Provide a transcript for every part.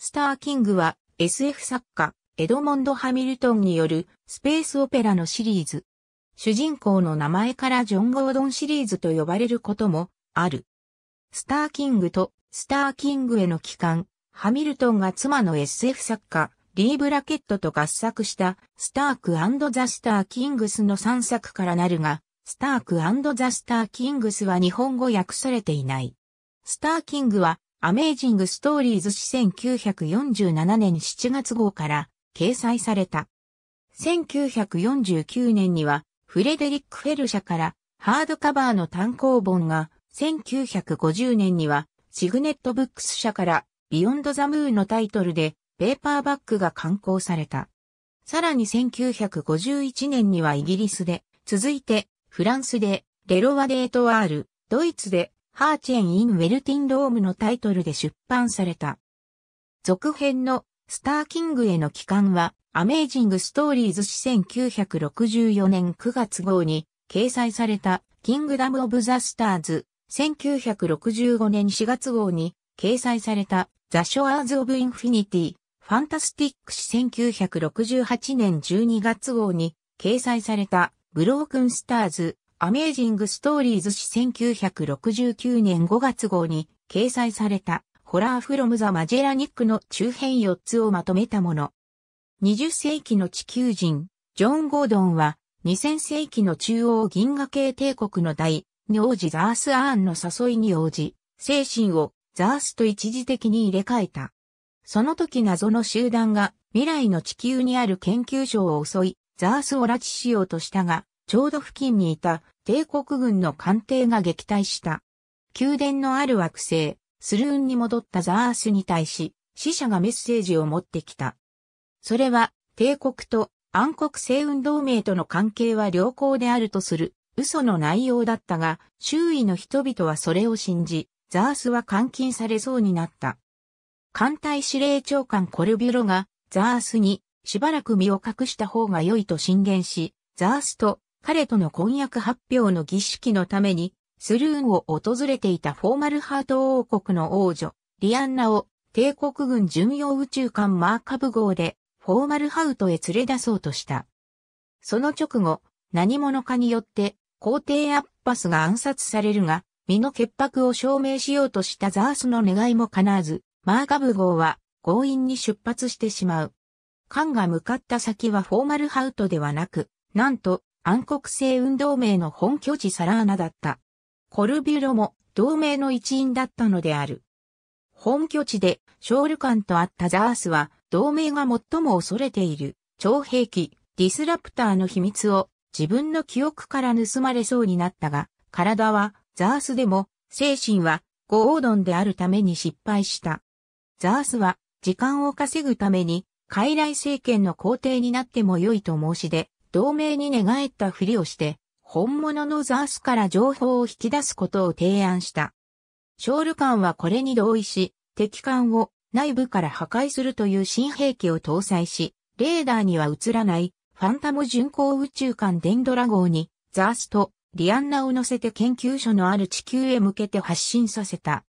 スター・キングは SF 作家エドモンド・ハミルトンによるスペースオペラのシリーズ。主人公の名前からジョン・ゴードンシリーズと呼ばれることもある。スター・キングとスター・キングへの帰還、ハミルトンが妻の SF 作家リー・ブラケットと合作したスタークザ・スター・キングスの3作からなるが、スタークザ・スター・キングスは日本語訳されていない。スター・キングはアメージングストーリーズ誌1947年7月号から掲載された。1949年にはフレデリック・フェル社からハードカバーの単行本が1950年にはシグネットブックス社からビヨンド・ザ・ムーのタイトルでペーパーバッグが刊行された。さらに1951年にはイギリスで、続いてフランスでレロワ・デートワール、ドイツでハーチェン・イン・ウェルティン・ロームのタイトルで出版された。続編のスター・キングへの帰還は、アメージング・ストーリーズ史1964年9月号に掲載された、キングダム・オブ・ザ・スターズ、1965年4月号に掲載された、ザ・ショアーズ・オブ・インフィニティ、ファンタスティック史1968年12月号に掲載された、ブロークン・スターズ、アメージングストーリーズ史1969年5月号に掲載されたホラーフロムザ・マジェラニックの中編4つをまとめたもの。20世紀の地球人、ジョン・ゴードンは2000世紀の中央銀河系帝国の大、に王子ザース・アーンの誘いに応じ、精神をザースと一時的に入れ替えた。その時謎の集団が未来の地球にある研究所を襲い、ザースを拉致しようとしたが、ちょうど付近にいた帝国軍の艦艇が撃退した。宮殿のある惑星、スルーンに戻ったザースに対し、死者がメッセージを持ってきた。それは、帝国と暗黒星運同盟との関係は良好であるとする嘘の内容だったが、周囲の人々はそれを信じ、ザースは監禁されそうになった。艦隊司令長官コルビュロが、ザースにしばらく身を隠した方が良いと進言し、ザースと彼との婚約発表の儀式のために、スルーンを訪れていたフォーマルハート王国の王女、リアンナを帝国軍巡洋宇宙艦マーカブ号でフォーマルハウトへ連れ出そうとした。その直後、何者かによって皇帝アッパスが暗殺されるが、身の潔白を証明しようとしたザースの願いも叶わず、マーカブ号は強引に出発してしまう。艦が向かった先はフォーマルハウトではなく、なんと暗黒性運動名の本拠地サラーナだった。コルビュロも同盟の一員だったのである。本拠地でール感とあったザースは同盟が最も恐れている超兵器ディスラプターの秘密を自分の記憶から盗まれそうになったが、体はザースでも精神はゴードンであるために失敗した。ザースは時間を稼ぐために傀儡政権の皇帝になっても良いと申し出、同盟に寝返ったふりをして、本物のザースから情報を引き出すことを提案した。ショール艦はこれに同意し、敵艦を内部から破壊するという新兵器を搭載し、レーダーには映らないファンタム巡航宇宙艦デンドラ号にザースとリアンナを乗せて研究所のある地球へ向けて発信させた。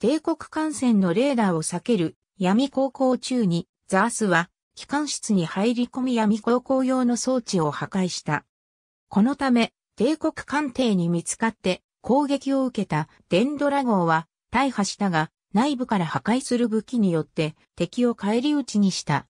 帝国艦船のレーダーを避ける闇航行中にザースは機関室に入り込み闇航行用の装置を破壊した。このため、帝国艦艇に見つかって攻撃を受けたデンドラ号は大破したが、内部から破壊する武器によって敵を返り討ちにした。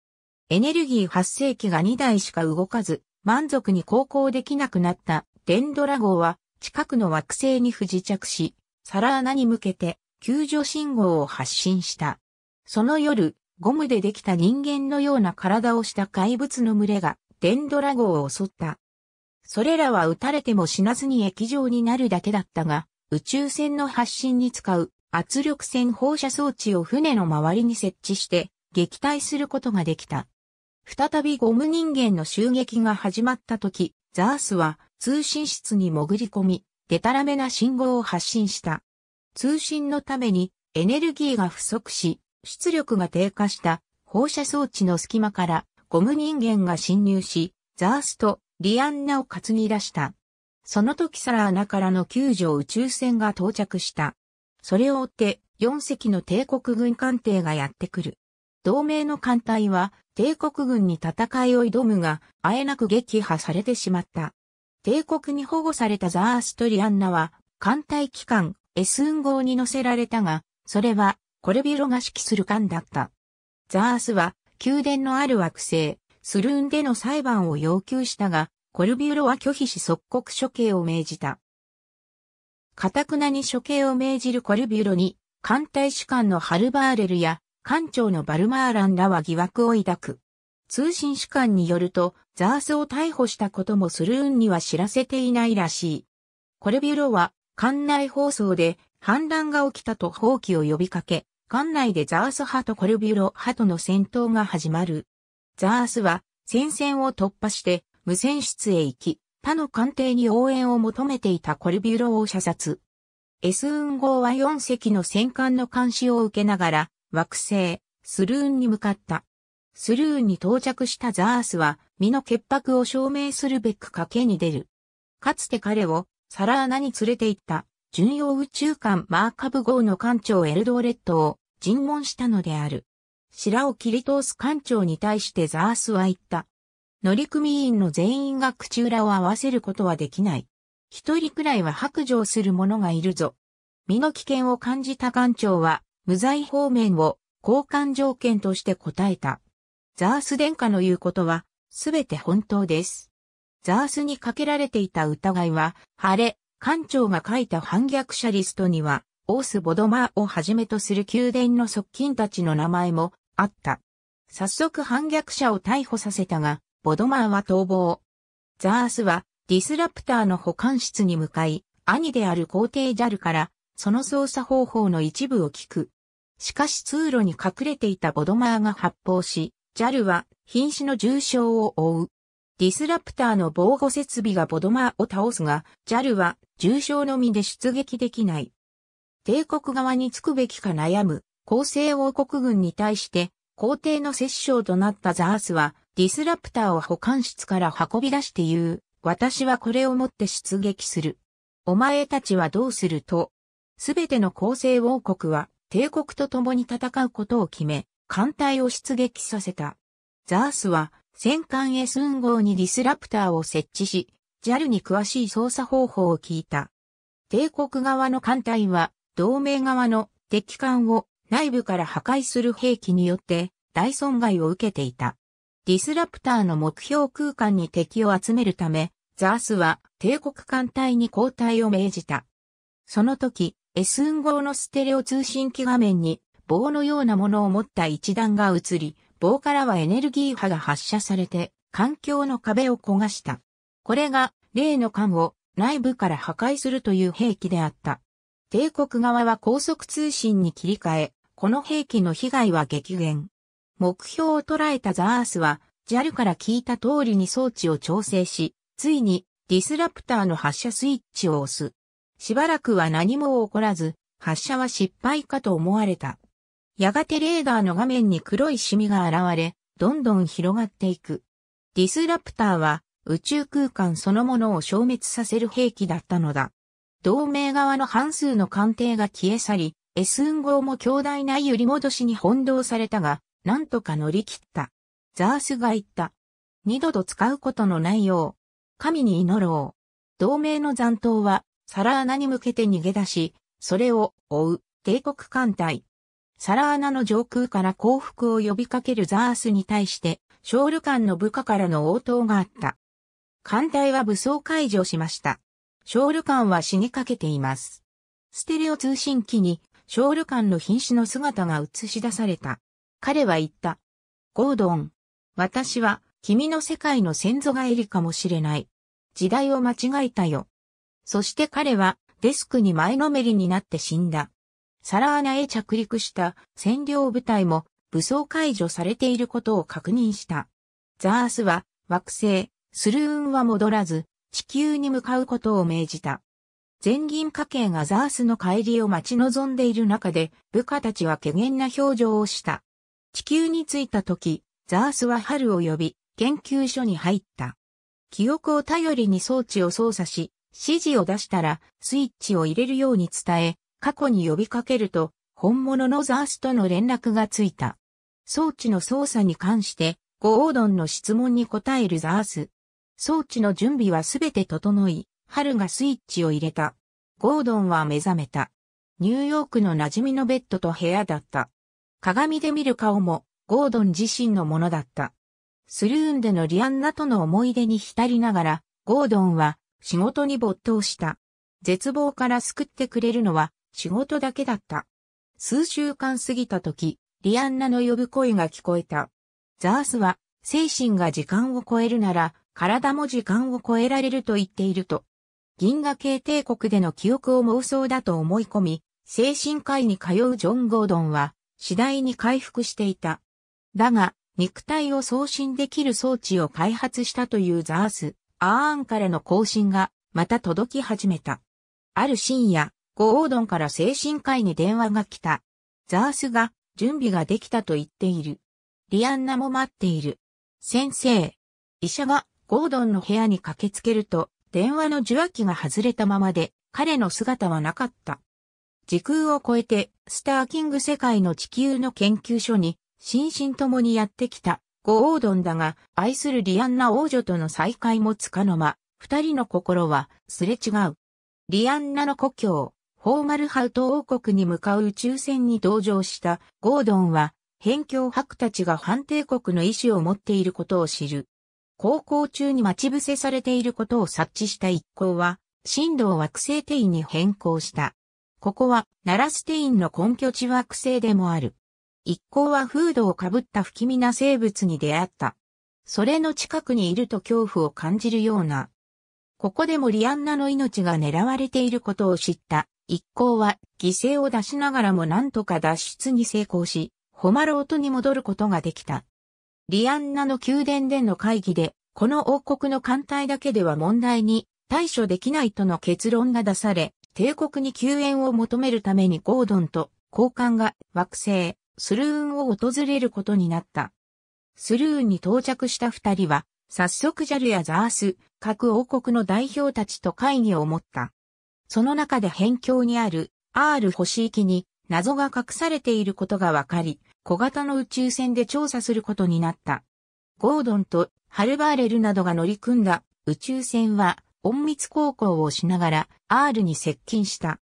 エネルギー発生機が2台しか動かず、満足に航行できなくなったデンドラ号は近くの惑星に不時着し、サラーナに向けて救助信号を発信した。その夜、ゴムでできた人間のような体をした怪物の群れがデンドラ号を襲った。それらは撃たれても死なずに液状になるだけだったが、宇宙船の発進に使う圧力線放射装置を船の周りに設置して撃退することができた。再びゴム人間の襲撃が始まった時、ザースは通信室に潜り込み、デタラメな信号を発信した。通信のためにエネルギーが不足し、出力が低下した放射装置の隙間からゴム人間が侵入し、ザースとリアンナを担ぎ出した。その時サラーナからの救助宇宙船が到着した。それを追って4隻の帝国軍艦艇がやってくる。同盟の艦隊は帝国軍に戦いを挑むが、あえなく撃破されてしまった。帝国に保護されたザースとリアンナは艦隊機関 S 運号に乗せられたが、それはコルビュロが指揮する官だった。ザースは、宮殿のある惑星、スルーンでの裁判を要求したが、コルビュロは拒否し即刻処刑を命じた。かたくなに処刑を命じるコルビュロに、艦隊主官のハルバーレルや、艦長のバルマーランらは疑惑を抱く。通信士官によると、ザースを逮捕したこともスルーンには知らせていないらしい。コルビュロは、館内放送で、反乱が起きたと放棄を呼びかけ、艦内でザース派とコルビュロ派との戦闘が始まる。ザースは戦線を突破して無線室へ行き、他の艦艇に応援を求めていたコルビュロを射殺。S 運号は4隻の戦艦の監視を受けながら惑星、スルーンに向かった。スルーンに到着したザースは身の潔白を証明するべく賭けに出る。かつて彼をサラーナに連れて行った巡洋宇宙艦マーカブ号の艦長エルドーレットを尋問したのである。白を切り通す艦長に対してザースは言った。乗組員の全員が口裏を合わせることはできない。一人くらいは白状する者がいるぞ。身の危険を感じた艦長は、無罪方面を交換条件として答えた。ザース殿下の言うことは、すべて本当です。ザースにかけられていた疑いは、晴れ、館長が書いた反逆者リストには、オース・ボドマーをはじめとする宮殿の側近たちの名前もあった。早速反逆者を逮捕させたが、ボドマーは逃亡。ザースはディスラプターの保管室に向かい、兄である皇帝ジャルから、その操作方法の一部を聞く。しかし通路に隠れていたボドマーが発砲し、ジャルは瀕死の重傷を負う。ディスラプターの防護設備がボドマーを倒すが、ジャルは重傷のみで出撃できない。帝国側につくべきか悩む、厚生王国軍に対して、皇帝の摂政となったザースは、ディスラプターを保管室から運び出して言う、私はこれをもって出撃する。お前たちはどうすると、すべての厚生王国は、帝国と共に戦うことを決め、艦隊を出撃させた。ザースは、戦艦 S 号にディスラプターを設置し、JAL に詳しい操作方法を聞いた。帝国側の艦隊は、同盟側の敵艦を内部から破壊する兵器によって大損害を受けていた。ディスラプターの目標空間に敵を集めるため、ザースは帝国艦隊に交代を命じた。その時、S 運号のステレオ通信機画面に棒のようなものを持った一団が映り、棒からはエネルギー波が発射されて、環境の壁を焦がした。これが、例の艦を内部から破壊するという兵器であった。帝国側は高速通信に切り替え、この兵器の被害は激減。目標を捉えたザースは、JAL から聞いた通りに装置を調整し、ついにディスラプターの発射スイッチを押す。しばらくは何も起こらず、発射は失敗かと思われた。やがてレーダーの画面に黒いシミが現れ、どんどん広がっていく。ディスラプターは宇宙空間そのものを消滅させる兵器だったのだ。同盟側の半数の艦艇が消え去り、エスン号も強大な揺り戻しに翻弄されたが、なんとか乗り切った。ザースが言った。二度と使うことのないよう、神に祈ろう。同盟の残党は、サラーナに向けて逃げ出し、それを追う帝国艦隊、皿穴の上空から降伏を呼びかけるザースに対して、ショール館の部下からの応答があった。艦隊は武装解除しました。ショール館は死にかけています。ステレオ通信機にショール館の瀕死の姿が映し出された。彼は言った。ゴードン。私は君の世界の先祖がエリかもしれない。時代を間違えたよ。そして彼はデスクに前のめりになって死んだ。サラーナへ着陸した占領部隊も武装解除されていることを確認した。ザースは惑星、スルーンは戻らず、地球に向かうことを命じた。全銀家系がザースの帰りを待ち望んでいる中で、部下たちは怪訝な表情をした。地球に着いた時、ザースは春を呼び、研究所に入った。記憶を頼りに装置を操作し、指示を出したら、スイッチを入れるように伝え、過去に呼びかけると、本物のザースとの連絡がついた。装置の操作に関して、ゴードンの質問に答えるザース。装置の準備はすべて整い、春がスイッチを入れた。ゴードンは目覚めた。ニューヨークの馴染みのベッドと部屋だった。鏡で見る顔も、ゴードン自身のものだった。スルーンでのリアンナとの思い出に浸りながら、ゴードンは仕事に没頭した。絶望から救ってくれるのは仕事だけだった。数週間過ぎた時、リアンナの呼ぶ声が聞こえた。ザースは、精神が時間を超えるなら、体も時間を超えられると言っていると。銀河系帝国での記憶を妄想だと思い込み、精神科医に通うジョン・ゴードンは、次第に回復していた。だが、肉体を送信できる装置を開発したというザース、アーンからの更新が、また届き始めた。ある深夜、ゴードンから精神科医に電話が来た。ザースが準備ができたと言っている。リアンナも待っている。先生。医者がゴードンの部屋に駆けつけると、電話の受話器が外れたままで、彼の姿はなかった。時空を超えて、スターキング世界の地球の研究所に、心身ともにやってきた、ゴオードンだが、愛するリアンナ王女との再会もつかの間、二人の心は、すれ違う。リアンナの故郷、ホーマルハウト王国に向かう宇宙船に同乗したゴードンは、辺境伯たちが反帝国の意志を持っていることを知る。高校中に待ち伏せされていることを察知した一行は、神道惑星帝に変更した。ここは、ナラステインの根拠地惑星でもある。一行はフードをかぶった不気味な生物に出会った。それの近くにいると恐怖を感じるような。ここでもリアンナの命が狙われていることを知った一行は犠牲を出しながらも何とか脱出に成功し、ホマロートに戻ることができた。リアンナの宮殿での会議で、この王国の艦隊だけでは問題に対処できないとの結論が出され、帝国に救援を求めるためにゴードンと交換が惑星、スルーンを訪れることになった。スルーンに到着した二人は、早速ジャルやザース、各王国の代表たちと会議を持った。その中で辺境にある R 星域に謎が隠されていることがわかり、小型の宇宙船で調査することになった。ゴードンとハルバーレルなどが乗り組んだ宇宙船は隠密航行をしながら R に接近した。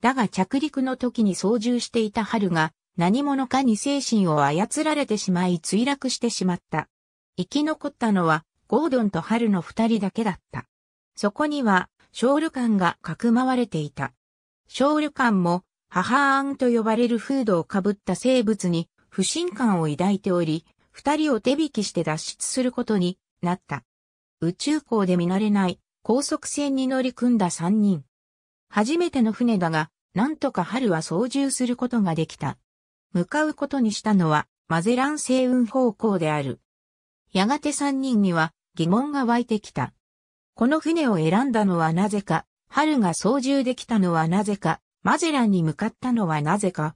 だが着陸の時に操縦していたハルが何者かに精神を操られてしまい墜落してしまった。生き残ったのはゴードンとハルの二人だけだった。そこにはショール館がかくまわれていた。ショール館も、母アンと呼ばれるフードをかぶった生物に不信感を抱いており、二人を手引きして脱出することになった。宇宙港で見慣れない高速船に乗り組んだ三人。初めての船だが、なんとか春は操縦することができた。向かうことにしたのは、マゼラン星雲方向である。やがて三人には疑問が湧いてきた。この船を選んだのはなぜか、春が操縦できたのはなぜか、マゼランに向かったのはなぜか。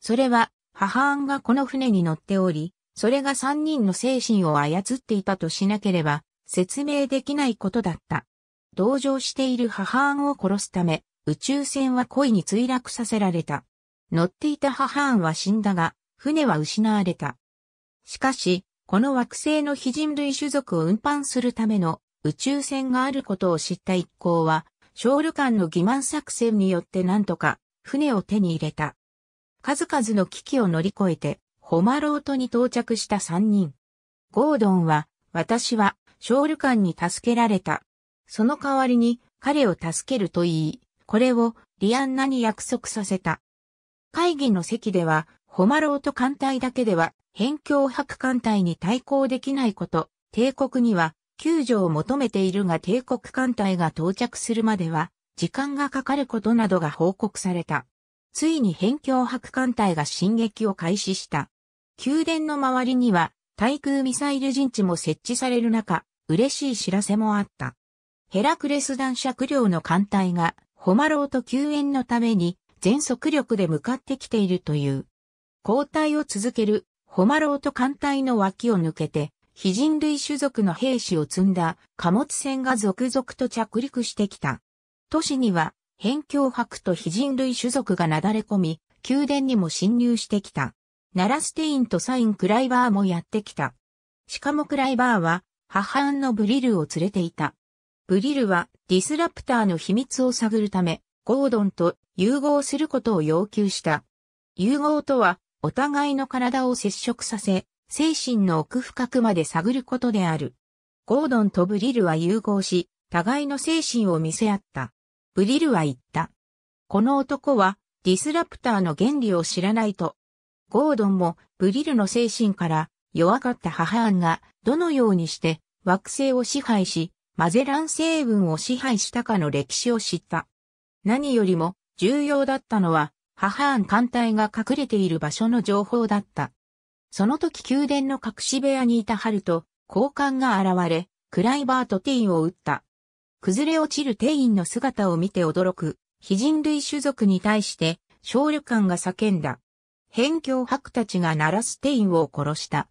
それは、母案ンがこの船に乗っており、それが三人の精神を操っていたとしなければ、説明できないことだった。同乗している母案ンを殺すため、宇宙船は恋に墜落させられた。乗っていた母案ンは死んだが、船は失われた。しかし、この惑星の非人類種族を運搬するための宇宙船があることを知った一行は、ショール艦の欺瞞作戦によって何とか船を手に入れた。数々の危機を乗り越えて、ホマロートに到着した三人。ゴードンは、私は、ショール艦に助けられた。その代わりに、彼を助けると言い、これを、リアンナに約束させた。会議の席では、ホマロート艦隊だけでは、辺境白艦隊に対抗できないこと、帝国には、救助を求めているが帝国艦隊が到着するまでは、時間がかかることなどが報告された。ついに辺境白艦隊が進撃を開始した。宮殿の周りには、対空ミサイル陣地も設置される中、嬉しい知らせもあった。ヘラクレス弾尺量の艦隊が、ホマローと救援のために、全速力で向かってきているという。交代を続ける、ホマローと艦隊の脇を抜けて、非人類種族の兵士を積んだ貨物船が続々と着陸してきた。都市には、辺境博と非人類種族がなだれ込み、宮殿にも侵入してきた。ナラステインとサイン・クライバーもやってきた。しかもクライバーは、母のブリルを連れていた。ブリルは、ディスラプターの秘密を探るため、ゴードンと融合することを要求した。融合とは、お互いの体を接触させ、精神の奥深くまで探ることである。ゴードンとブリルは融合し、互いの精神を見せ合った。ブリルは言った。この男はディスラプターの原理を知らないと。ゴードンもブリルの精神から弱かった母案がどのようにして惑星を支配し、マゼラン成分を支配したかの歴史を知った。何よりも重要だったのは母案艦隊が隠れている場所の情報だった。その時宮殿の隠し部屋にいたハルと、交換が現れ、クライバーとテインを撃った。崩れ落ちるテインの姿を見て驚く、非人類種族に対して、少女感が叫んだ。辺境伯たちが鳴らすテインを殺した。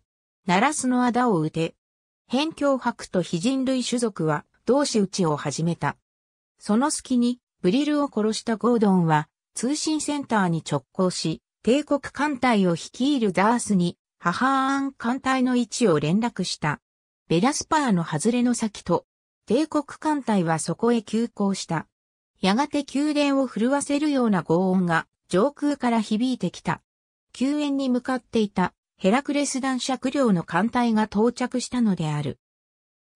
鳴らすの仇を撃て。辺境伯と非人類種族は、同士討ちを始めた。その隙に、ブリルを殺したゴードンは、通信センターに直行し、帝国艦隊を率いるザースに母ン艦隊の位置を連絡した。ベラスパーの外れの先と、帝国艦隊はそこへ急行した。やがて宮殿を震わせるような轟音が上空から響いてきた。救援に向かっていたヘラクレス男爵領の艦隊が到着したのである。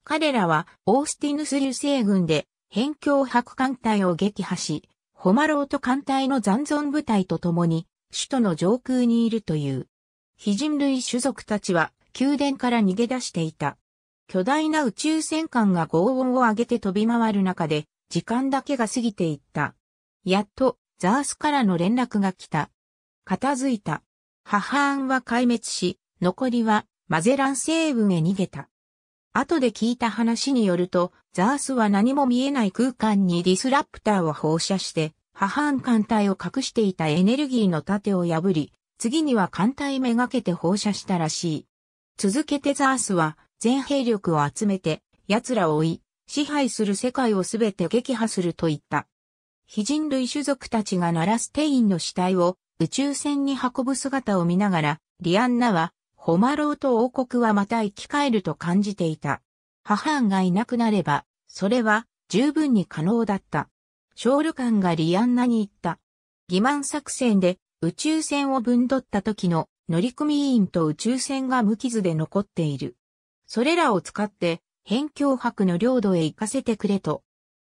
彼らはオースティヌス流星軍で辺境白艦隊を撃破し、ホマロート艦隊の残存部隊と共に首都の上空にいるという。非人類種族たちは宮殿から逃げ出していた。巨大な宇宙戦艦が轟音を上げて飛び回る中で、時間だけが過ぎていった。やっと、ザースからの連絡が来た。片付いた。母案は壊滅し、残りはマゼラン星雲へ逃げた。後で聞いた話によると、ザースは何も見えない空間にディスラプターを放射して、母ン艦隊を隠していたエネルギーの盾を破り、次には艦隊めがけて放射したらしい。続けてザースは全兵力を集めて奴らを追い、支配する世界をすべて撃破すると言った。非人類種族たちが鳴らすテインの死体を宇宙船に運ぶ姿を見ながら、リアンナは、ホマローと王国はまた生き返ると感じていた。母がいなくなれば、それは十分に可能だった。ショールカンがリアンナに言った。欺瞞作戦で宇宙船を分取った時の乗組員と宇宙船が無傷で残っている。それらを使って、辺境博の領土へ行かせてくれと。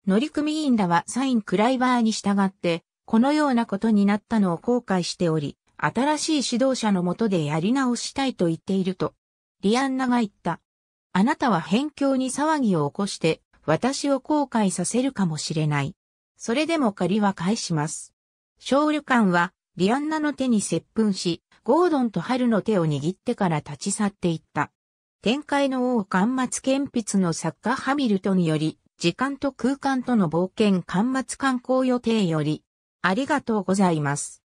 乗組員らはサイン・クライバーに従って、このようなことになったのを後悔しており、新しい指導者のもとでやり直したいと言っていると、リアンナが言った。あなたは辺境に騒ぎを起こして、私を後悔させるかもしれない。それでも借りは返します。ール館はビアンナの手に接吻し、ゴードンと春の手を握ってから立ち去っていった。展開の王間末鉛筆の作家ハミルトにより、時間と空間との冒険間末観光予定より、ありがとうございます。